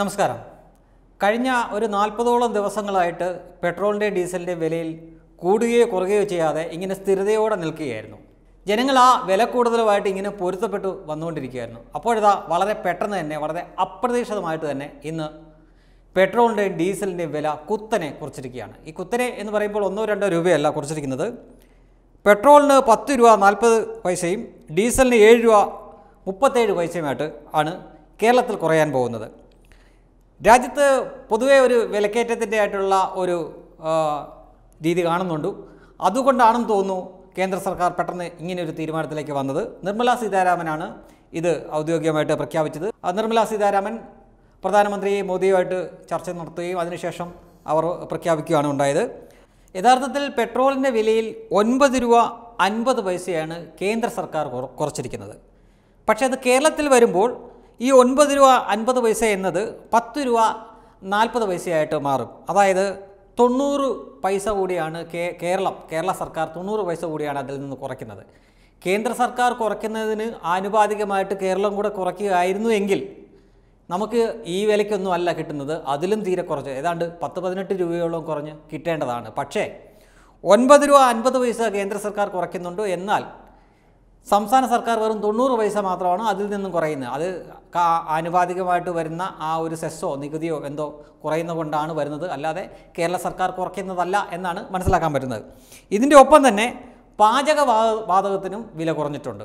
നമസ്കാരം കഴിഞ്ഞ ഒരു നാൽപ്പതോളം ദിവസങ്ങളായിട്ട് പെട്രോളിൻ്റെയും ഡീസലിൻ്റെയും വിലയിൽ കൂടുകയോ കുറയുകയോ ചെയ്യാതെ ഇങ്ങനെ സ്ഥിരതയോടെ നിൽക്കുകയായിരുന്നു ജനങ്ങൾ ആ വില കൂടുതലുമായിട്ട് ഇങ്ങനെ പൊരുത്തപ്പെട്ടു വന്നുകൊണ്ടിരിക്കുകയായിരുന്നു അപ്പോഴതാ വളരെ പെട്ടെന്ന് തന്നെ വളരെ അപ്രതീക്ഷിതമായിട്ട് തന്നെ ഇന്ന് പെട്രോളിൻ്റെയും ഡീസലിൻ്റെയും വില കുത്തനെ കുറിച്ചിരിക്കുകയാണ് ഈ കുത്തനെ എന്ന് പറയുമ്പോൾ ഒന്നോ രണ്ടോ രൂപയല്ല കുറിച്ചിരിക്കുന്നത് പെട്രോളിന് പത്ത് രൂപ നാൽപ്പത് പൈസയും ഡീസലിന് ഏഴ് രൂപ മുപ്പത്തേഴ് പൈസയുമായിട്ട് ആണ് കേരളത്തിൽ കുറയാൻ പോകുന്നത് രാജ്യത്ത് പൊതുവേ ഒരു വിലക്കയറ്റത്തിൻ്റെ ആയിട്ടുള്ള ഒരു രീതി കാണുന്നുണ്ട് അതുകൊണ്ടാണെന്ന് തോന്നുന്നു കേന്ദ്ര സർക്കാർ പെട്ടെന്ന് ഇങ്ങനെ ഒരു തീരുമാനത്തിലേക്ക് വന്നത് നിർമ്മല സീതാരാമനാണ് ഇത് ഔദ്യോഗികമായിട്ട് പ്രഖ്യാപിച്ചത് നിർമ്മല സീതാരാമൻ പ്രധാനമന്ത്രി മോദിയുമായിട്ട് ചർച്ച നടത്തുകയും അതിനുശേഷം അവർ പ്രഖ്യാപിക്കുകയാണ് ഉണ്ടായത് യഥാർത്ഥത്തിൽ പെട്രോളിൻ്റെ വിലയിൽ ഒൻപത് രൂപ അൻപത് പൈസയാണ് കേന്ദ്ര സർക്കാർ കുറച്ചിരിക്കുന്നത് പക്ഷേ അത് കേരളത്തിൽ വരുമ്പോൾ ഈ ഒൻപത് രൂപ അൻപത് പൈസ എന്നത് പത്ത് രൂപ നാൽപ്പത് പൈസയായിട്ട് മാറും അതായത് തൊണ്ണൂറ് പൈസ കൂടിയാണ് കേരളം കേരള സർക്കാർ തൊണ്ണൂറ് പൈസ കൂടിയാണ് അതിൽ നിന്ന് കുറയ്ക്കുന്നത് കേന്ദ്ര സർക്കാർ കുറയ്ക്കുന്നതിന് ആനുപാതികമായിട്ട് കേരളം കൂടെ കുറയ്ക്കുകയായിരുന്നു എങ്കിൽ നമുക്ക് ഈ വിലയ്ക്കൊന്നും അല്ല കിട്ടുന്നത് അതിലും തീരെ കുറച്ച് ഏതാണ്ട് പത്ത് പതിനെട്ട് രൂപയോളം കുറഞ്ഞ് കിട്ടേണ്ടതാണ് പക്ഷേ ഒൻപത് രൂപ അൻപത് പൈസ കേന്ദ്ര സർക്കാർ കുറയ്ക്കുന്നുണ്ട് എന്നാൽ സംസ്ഥാന സർക്കാർ വെറും തൊണ്ണൂറ് പൈസ മാത്രമാണ് അതിൽ നിന്നും കുറയുന്നത് അത് ആനുപാതികമായിട്ട് വരുന്ന ആ ഒരു സെസ്സോ നികുതിയോ എന്തോ കുറയുന്ന കൊണ്ടാണ് വരുന്നത് അല്ലാതെ കേരള സർക്കാർ കുറയ്ക്കുന്നതല്ല എന്നാണ് മനസ്സിലാക്കാൻ പറ്റുന്നത് ഇതിൻ്റെ ഒപ്പം തന്നെ പാചക വാതകത്തിനും വില കുറഞ്ഞിട്ടുണ്ട്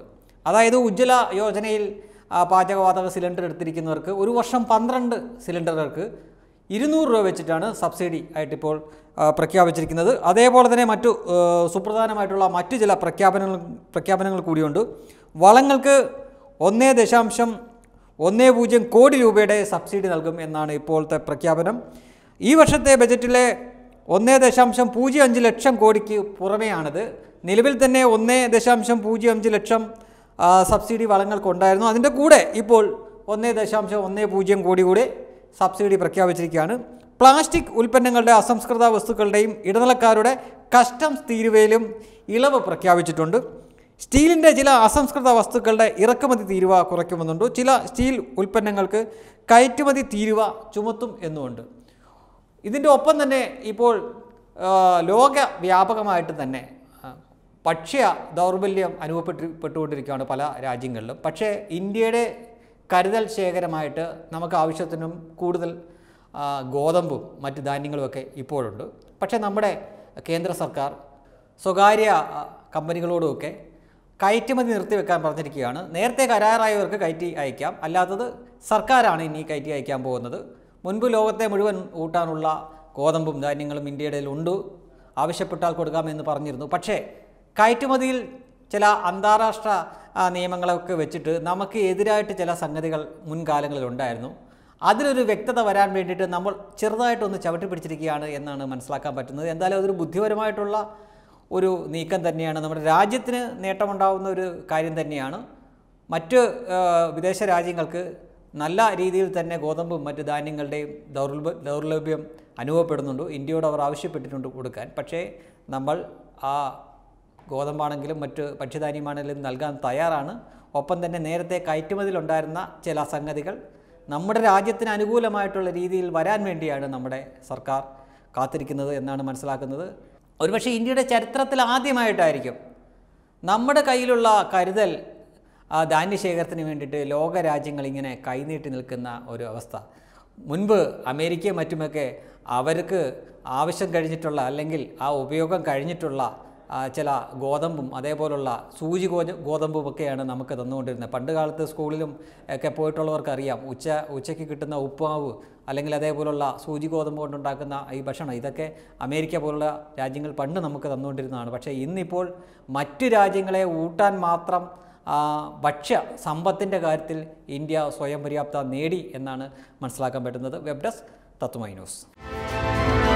അതായത് ഉജ്ജ്വല യോജനയിൽ പാചകവാതക സിലിണ്ടർ എടുത്തിരിക്കുന്നവർക്ക് ഒരു വർഷം പന്ത്രണ്ട് സിലിണ്ടറുകൾക്ക് ഇരുന്നൂറ് രൂപ വെച്ചിട്ടാണ് സബ്സിഡി ആയിട്ടിപ്പോൾ പ്രഖ്യാപിച്ചിരിക്കുന്നത് അതേപോലെ തന്നെ മറ്റു സുപ്രധാനമായിട്ടുള്ള മറ്റു ചില പ്രഖ്യാപനങ്ങൾ പ്രഖ്യാപനങ്ങൾ കൂടിയുണ്ട് വളങ്ങൾക്ക് ഒന്നേ ദശാംശം ഒന്നേ പൂജ്യം കോടി രൂപയുടെ സബ്സിഡി നൽകും എന്നാണ് ഇപ്പോഴത്തെ പ്രഖ്യാപനം ഈ വർഷത്തെ ബജറ്റിലെ ഒന്നേ ദശാംശം പൂജ്യം അഞ്ച് ലക്ഷം കോടിക്ക് പുറമെയാണിത് നിലവിൽ തന്നെ ഒന്നേ ദശാംശം പൂജ്യം അഞ്ച് ലക്ഷം സബ്സിഡി വളങ്ങൾക്കുണ്ടായിരുന്നു അതിൻ്റെ കൂടെ ഇപ്പോൾ ഒന്നേ ദശാംശം ഒന്നേ പൂജ്യം കോടി കൂടെ സബ്സിഡി പ്രഖ്യാപിച്ചിരിക്കുകയാണ് പ്ലാസ്റ്റിക് ഉൽപ്പന്നങ്ങളുടെ അസംസ്കൃത വസ്തുക്കളുടെയും ഇടനിലക്കാരുടെ കസ്റ്റംസ് തീരുവയിലും ഇളവ് പ്രഖ്യാപിച്ചിട്ടുണ്ട് സ്റ്റീലിൻ്റെ ചില അസംസ്കൃത വസ്തുക്കളുടെ ഇറക്കുമതി തീരുവ കുറയ്ക്കുമെന്നുണ്ട് ചില സ്റ്റീൽ ഉൽപ്പന്നങ്ങൾക്ക് കയറ്റുമതി തീരുവ ചുമത്തും എന്നുമുണ്ട് ഇതിൻ്റെ ഒപ്പം തന്നെ ഇപ്പോൾ ലോക വ്യാപകമായിട്ട് തന്നെ ഭക്ഷ്യ ദൗർബല്യം അനുഭവപ്പെട്ട് പെട്ടുകൊണ്ടിരിക്കുകയാണ് പല രാജ്യങ്ങളിലും പക്ഷേ ഇന്ത്യയുടെ കരുതൽ ശേഖരമായിട്ട് നമുക്ക് ആവശ്യത്തിനും കൂടുതൽ ഗോതമ്പും മറ്റ് ധാന്യങ്ങളുമൊക്കെ ഇപ്പോഴുണ്ട് പക്ഷേ നമ്മുടെ കേന്ദ്ര സർക്കാർ സ്വകാര്യ കമ്പനികളോടുമൊക്കെ കയറ്റുമതി നിർത്തിവെക്കാൻ പറഞ്ഞിരിക്കുകയാണ് നേരത്തെ കരാറായവർക്ക് കയറ്റി അയക്കാം അല്ലാത്തത് സർക്കാരാണ് ഇനി കയറ്റി അയക്കാൻ പോകുന്നത് മുൻപ് ലോകത്തെ മുഴുവൻ ഊട്ടാനുള്ള ഗോതമ്പും ധാന്യങ്ങളും ഇന്ത്യയുടെ ഉണ്ട് ആവശ്യപ്പെട്ടാൽ കൊടുക്കാമെന്ന് പറഞ്ഞിരുന്നു പക്ഷേ കയറ്റുമതിയിൽ ചില അന്താരാഷ്ട്ര നിയമങ്ങളൊക്കെ വെച്ചിട്ട് നമുക്ക് എതിരായിട്ട് ചില സംഗതികൾ മുൻകാലങ്ങളിൽ ഉണ്ടായിരുന്നു അതിലൊരു വ്യക്തത വരാൻ വേണ്ടിയിട്ട് നമ്മൾ ചെറുതായിട്ടൊന്ന് ചവിട്ടി പിടിച്ചിരിക്കുകയാണ് എന്നാണ് മനസ്സിലാക്കാൻ പറ്റുന്നത് എന്തായാലും അതൊരു ബുദ്ധിപരമായിട്ടുള്ള ഒരു നീക്കം തന്നെയാണ് നമ്മുടെ രാജ്യത്തിന് നേട്ടമുണ്ടാകുന്ന ഒരു കാര്യം തന്നെയാണ് മറ്റ് വിദേശ രാജ്യങ്ങൾക്ക് നല്ല രീതിയിൽ തന്നെ ഗോതമ്പും മറ്റ് ധാന്യങ്ങളുടെയും ദൗർലഭ്യം അനുഭവപ്പെടുന്നുണ്ട് ഇന്ത്യയോട് അവർ ആവശ്യപ്പെട്ടിട്ടുണ്ട് കൊടുക്കാൻ പക്ഷേ നമ്മൾ ആ ഗോതമ്പാണെങ്കിലും മറ്റ് ഭക്ഷ്യധാന്യമാണെങ്കിലും നൽകാൻ തയ്യാറാണ് ഒപ്പം തന്നെ നേരത്തെ കയറ്റുമതിയിലുണ്ടായിരുന്ന ചില സംഗതികൾ നമ്മുടെ രാജ്യത്തിന് അനുകൂലമായിട്ടുള്ള രീതിയിൽ വരാൻ വേണ്ടിയാണ് നമ്മുടെ സർക്കാർ കാത്തിരിക്കുന്നത് എന്നാണ് മനസ്സിലാക്കുന്നത് ഒരുപക്ഷെ ഇന്ത്യയുടെ ചരിത്രത്തിൽ ആദ്യമായിട്ടായിരിക്കും നമ്മുടെ കയ്യിലുള്ള കരുതൽ ധാന്യശേഖരത്തിന് വേണ്ടിയിട്ട് ലോകരാജ്യങ്ങൾ ഇങ്ങനെ കൈനീട്ടി നിൽക്കുന്ന ഒരു അവസ്ഥ മുൻപ് അമേരിക്കയും മറ്റുമൊക്കെ അവർക്ക് ആവശ്യം കഴിഞ്ഞിട്ടുള്ള അല്ലെങ്കിൽ ആ ഉപയോഗം കഴിഞ്ഞിട്ടുള്ള ചില ഗോതമ്പും അതേപോലുള്ള സൂചി ഗോ ഗോതമ്പുമൊക്കെയാണ് നമുക്ക് തന്നുകൊണ്ടിരുന്നത് പണ്ട് കാലത്ത് സ്കൂളിലും ഒക്കെ പോയിട്ടുള്ളവർക്ക് അറിയാം ഉച്ച ഉച്ചയ്ക്ക് കിട്ടുന്ന ഉപ്പാവ് അല്ലെങ്കിൽ അതേപോലുള്ള സൂചി ഗോതമ്പ് കൊണ്ടുണ്ടാക്കുന്ന ഈ ഭക്ഷണം ഇതൊക്കെ അമേരിക്ക പോലുള്ള രാജ്യങ്ങൾ പണ്ട് നമുക്ക് തന്നുകൊണ്ടിരുന്നതാണ് പക്ഷേ ഇന്നിപ്പോൾ മറ്റു രാജ്യങ്ങളെ ഊട്ടാൻ മാത്രം ഭക്ഷ്യ സമ്പത്തിൻ്റെ കാര്യത്തിൽ ഇന്ത്യ സ്വയം പര്യാപ്ത നേടി എന്നാണ് മനസ്സിലാക്കാൻ പറ്റുന്നത് വെബ് ഡെസ്ക് തത്വമൈ ന്യൂസ്